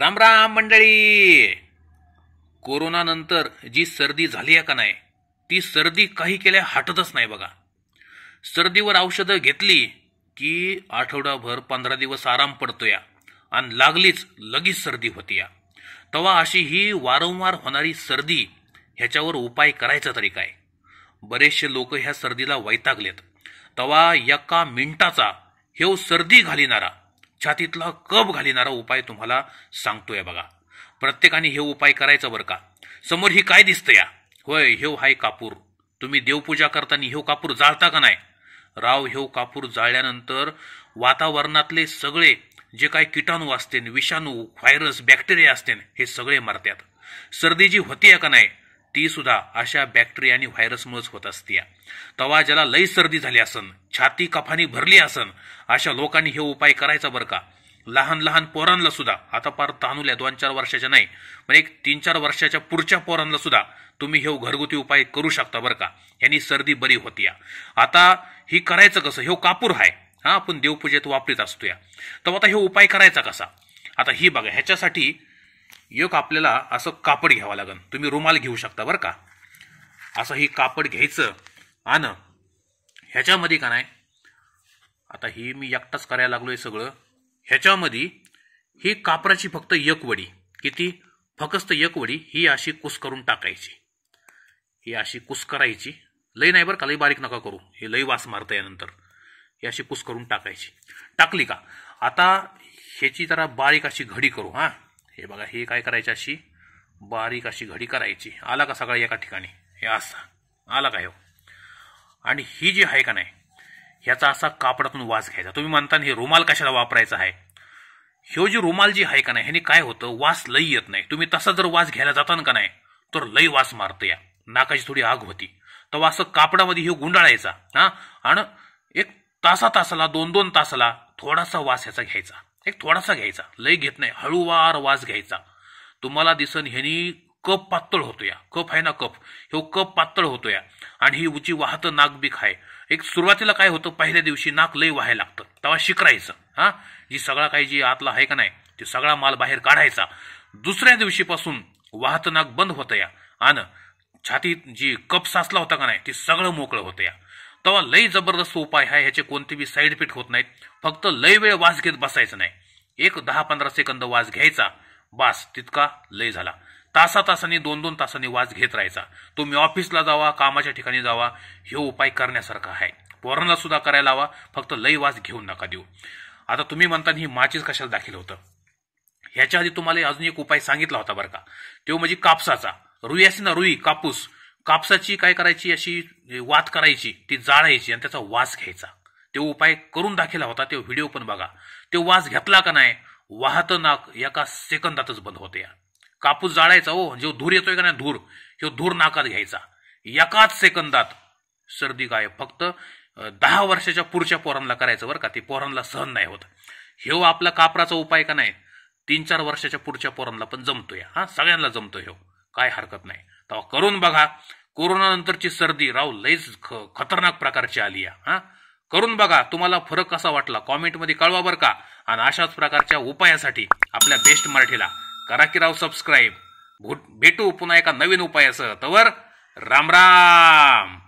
राम राम मंडळी कोरोनानंतर जी सर्दी झाली आहे का नाही ती सर्दी काही केल्या हटतच नाही बघा सर्दीवर औषधं घेतली की आठवडाभर पंधरा दिवस आराम पडतो या आणि लागलीच लगेच सर्दी होती या तेव्हा अशी ही वारंवार होणारी सर्दी ह्याच्यावर उपाय करायचा तरी काय बरेचसे लोक ह्या सर्दीला वैतागलेत तवा एका मिनिटाचा हे सर्दी घालणारा छातीतला कप घालणारा उपाय तुम्हाला सांगतोय बघा प्रत्येकाने हे उपाय करायचा बरं का समोर ही काय दिसतं या होय हेव हाय कापूर तुम्ही देवपूजा करताना हेव कापूर जाळता का नाही राव हेव कापूर जाळल्यानंतर वातावरणातले सगळे जे काय किटाणू असते विषाणू व्हायरस बॅक्टेरिया असते हे सगळे मरतात सर्दी जी होती का नाही ती सुद्धा अशा बॅक्टेरिया आणि व्हायरसमुळेच होत असते तवा ज्याला लई सर्दी झाली असन छाती कफानी भरली असन अशा लोकांनी हे उपाय करायचा बरं का लहान लहान पोरांना सुद्धा आता फार तानूल्या दोन चार वर्षाच्या नाही पण एक तीन चार वर्षाच्या पुढच्या पोरांना सुद्धा तुम्ही हे घरगुती उपाय करू शकता बरं का यांनी सर्दी बरी होती आता ही करायचं कसं हे कापूर आहे हा आपण देवपूजेत वापरीत असतो या तर आता हे उपाय करायचा कसा आता ही बघा ह्याच्यासाठी एक आपल्याला असं कापड घ्यावं लागेल तुम्ही रुमाल घेऊ शकता बरं का असं ही कापड घ्यायचं आण ह्याच्यामध्ये का नाही आता ही मी एकटाच करायला लागलो आहे सगळं ह्याच्यामध्ये ही कापडाची फक्त एक वडी किती फक्त एक वडी ही अशी कुस करून टाकायची ही अशी कुस करायची लई नाही बरं का लई बारीक नका करू हे लई वास मारतं यानंतर ही अशी कुस करून टाकायची टाकली का आता ह्याची जरा बारीक अशी घडी करू हां हे बघा हे काय करायची अशी बारीक अशी घडी करायची आला का सगळा एका ठिकाणी हे असा आला का हो आणि ही जी आहे का नाही ह्याचा असा कापडातून वास घ्यायचा तुम्ही म्हणता हे रुमाल कशाला वापरायचा आहे ह्यो जी रुमाल जी आहे का नाही ह्याने काय होतं वास लई येत नाही तुम्ही तसा जर वास घ्यायला जाता का नाही तर लई वास मारतो या नाकाची थोडी आग होती तर असं कापडामध्ये हे गुंडाळायचा हा आणि एक तासा तासाला दोन दोन तासाला थोडासा वास ह्याचा घ्यायचा एक थोडासा घ्यायचा लय घेत नाही हळूवार वास घ्यायचा तुम्हाला दिसन ह्यानी कप पातळ होतो या कप आहे ना कप हे कप पातळ होतो या आणि ही उची वाहत नाक बी खाय एक सुरुवातीला काय होतं पहिल्या दिवशी नाक लय व्हायला लागतं तेव्हा शिकरायचं हा जी सगळा काही जी आतला आहे का नाही ते सगळा माल बाहेर काढायचा दुसऱ्या दिवशीपासून वाहत नाक बंद होतं या आणि छातीत जी कप साचला होता का नाही ते सगळं मोकळं होतं या तेव्हा लय जबरदस्त उपाय आहे ह्याचे कोणते बी साईड इफेक्ट होत नाहीत फक्त लय वेळ वास घेत बसायचं नाही एक दहा पंधरा सेकंद वास घ्यायचा बास तितका लय झाला तासा तासाने दोन दोन तासांनी वास घेत राहायचा तुम्ही ऑफिसला जावा कामाच्या ठिकाणी जावा हे उपाय करण्यासारखा आहे पोरांना सुद्धा करायला हवा फक्त लय वास घेऊन नका देऊ आता तुम्ही म्हणता ही माचीच कशाला दाखल होतं ह्याच्या आधी तुम्हाला अजून एक उपाय सांगितला होता बरं का तो म्हणजे कापसाचा रुई असे ना रुई कापूस कापसाची काय करायची अशी वात करायची ती जाळायची आणि त्याचा वास घ्यायचा ते उपाय करून दाखिला होता ते व्हिडिओ पण बघा ते वास घेतला का नाही वाहत नाक एका सेकंदातच बंद होते कापूस जाळायचा हो जो धूर येतोय का नाही धूर तो धूर नाकात घ्यायचा एकाच सेकंदात सर्दी काय फक्त दहा वर्षाच्या पुढच्या पोरांना करायचं बरं का ते पोरांना सहन नाही होत हो आपला कापराचा उपाय का नाही तीन चार वर्षाच्या पुढच्या पोरांना पण जमतोय हा सगळ्यांना जमतोय ह्यो काय हरकत नाही तेव्हा करून बघा कोरोनानंतरची सर्दी राव लईच ख खतरनाक प्रकारची आली आहे हा करून बघा तुम्हाला फरक कसा वाटला कॉमेंटमध्ये कळवा बरं का आणि अशाच प्रकारच्या उपायासाठी आपल्या बेस्ट मराठीला करा की राव सबस्क्राईब भेटू पुन्हा एका नवीन उपायासह तवर राम राम